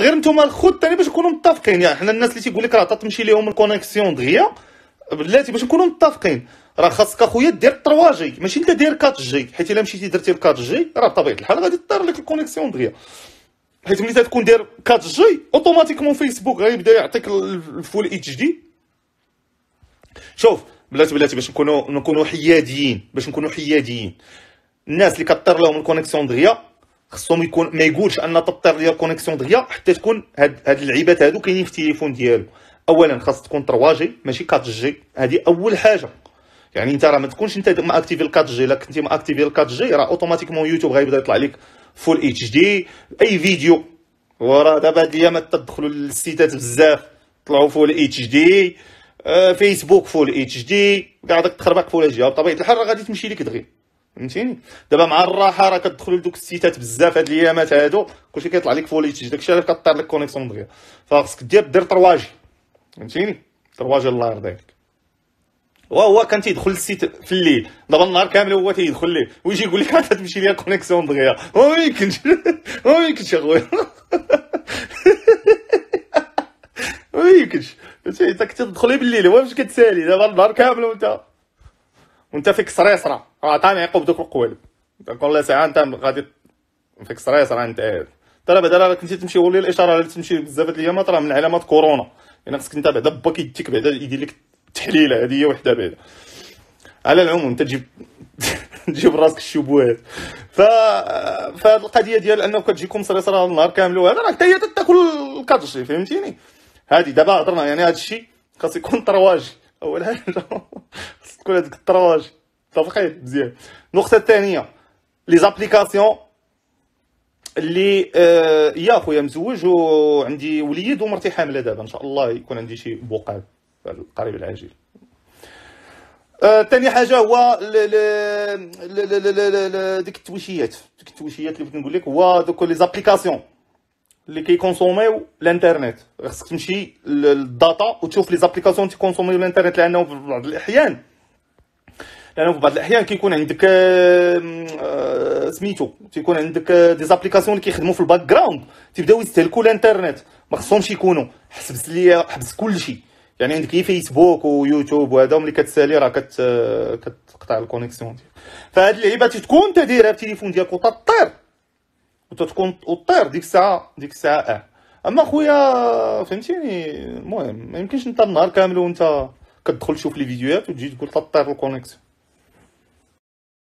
غير نتوما الخوت ثاني باش نكونوا متفقين يعني حنا الناس اللي تيقول لك راه تمشي لهم الكونيكسيون دغيا بلاتي باش نكونوا متفقين راه خاصك اخويا دير 3 جي ماشي انت دير 4 جي حيت الا مشيتي درتي 4 جي راه بطبيعه الحال غادي تضر لك الكونيكسيون دغيا حيت ملي تكون داير 4 جي اوتوماتيكمون فيسبوك غيبدا يعطيك الفول اتش دي شوف بلاتي بلاتي باش نكونوا نكونوا حياديين باش نكونوا حياديين الناس اللي كطير لهم الكونيكسيون دغيا خصهم يكون ما يقولش ان الطبطير ديال كونيكسيون دغيا حتى تكون هاد هاد اللعيبات هادو كاينين في التليفون ديالو اولا خاص تكون 3 جي ماشي 4 جي هذه اول حاجه يعني انت راه ما تكونش انت ما اكتيفي ال 4 جي الا كنتي ما اكتيفي ال 4 جي راه اوتوماتيكمون يوتيوب غيبدا يطلع لك فول اتش دي اي فيديو وراه دابا هاد الايامات تدخلوا للسيتات بزاف طلعوا فول اتش دي فيسبوك فول اتش دي كاع داك التخربيق فول اتش دي بطبيعه الحال راه غادي تمشي لك دغيا فهمتيني دابا مع الراحه راه كتدخلوا لدوك السيتات بزاف هاد الايامات هادو كلشي كيطلع لك فوليتيج داكشي علاش كطير لك كونيكسيون دغيا فخاصك دير دير طرواجي فهمتيني طرواجي الله يرضي عليك وهو كان تيدخل للسيت في الليل دابا النهار كامل هو تيدخل ليه ويجي يقول لك تمشي ليا كونيكسيون دغيا ما يمكنش ما يمكنش اخويا ما يمكنش انت كتدخل بالليل هو فاش كتسالي دابا النهار كامل وانت وانت فيك صريصره راه يعقوب دوك القوالب والله ساعه انت غادي فيك صريصره انت راه بعدا راه كنتي تمشي ولي الاشاره اللي تمشي بزاف ديال الايامات راه من علامات كورونا يعني خصك انت بعدا باك يديك بعدا يدير لك التحليله هذه هي وحده بعدا على العموم انت تجيب تجيب راسك الشبهات ف فهاد القضيه ديال انه كتجيكم صريصره النهار كامل وهذا راه حتى هي تاكل الكاتشي فهمتيني هادي دابا هضرنا يعني هادشي خاص يكون طرواجي اول حاجه تكون هذيك الطرواج متفقين مزيان النقطه الثانيه لي زابليكاسيون اللي آه يا خويا مزوج وعندي وليد ومرتي حامله دابا ان شاء الله يكون عندي شي بقال في القريب العاجل آه، ثاني آه حاجه هو ديك التويشيات ديك التويشيات اللي بغيت نقول لك هو دوك لي زابليكاسيون اللي كيكونسوميو الانترنت خصك تمشي للداتا وتشوف لي زابليكاسيون تيكونسوميو الانترنت لانه في بعض الاحيان لانه في بعض الاحيان كيكون عندك آه، سميتو تيكون عندك آه، دي زابليكاسيون اللي كيخدموا في الباك جراوند تيبداو يستهلكوا الانترنت ما خصهمش يكونوا حبس لي حبس كلشي يعني عندك فيسبوك ويوتيوب وهذا ملي كتسالي راه آه، كتقطع الكونيكسيون ديالك فهاد اللعيبه تتكون انت دايرها بالتليفون ديالك وتطير وتتكون وطير ديك الساعه ديك الساعه اه اما خويا فهمتيني المهم ما يمكنش انت النهار كامل وانت كتدخل تشوف لي فيديوهات وتجي تقول تطير الكونيكسيون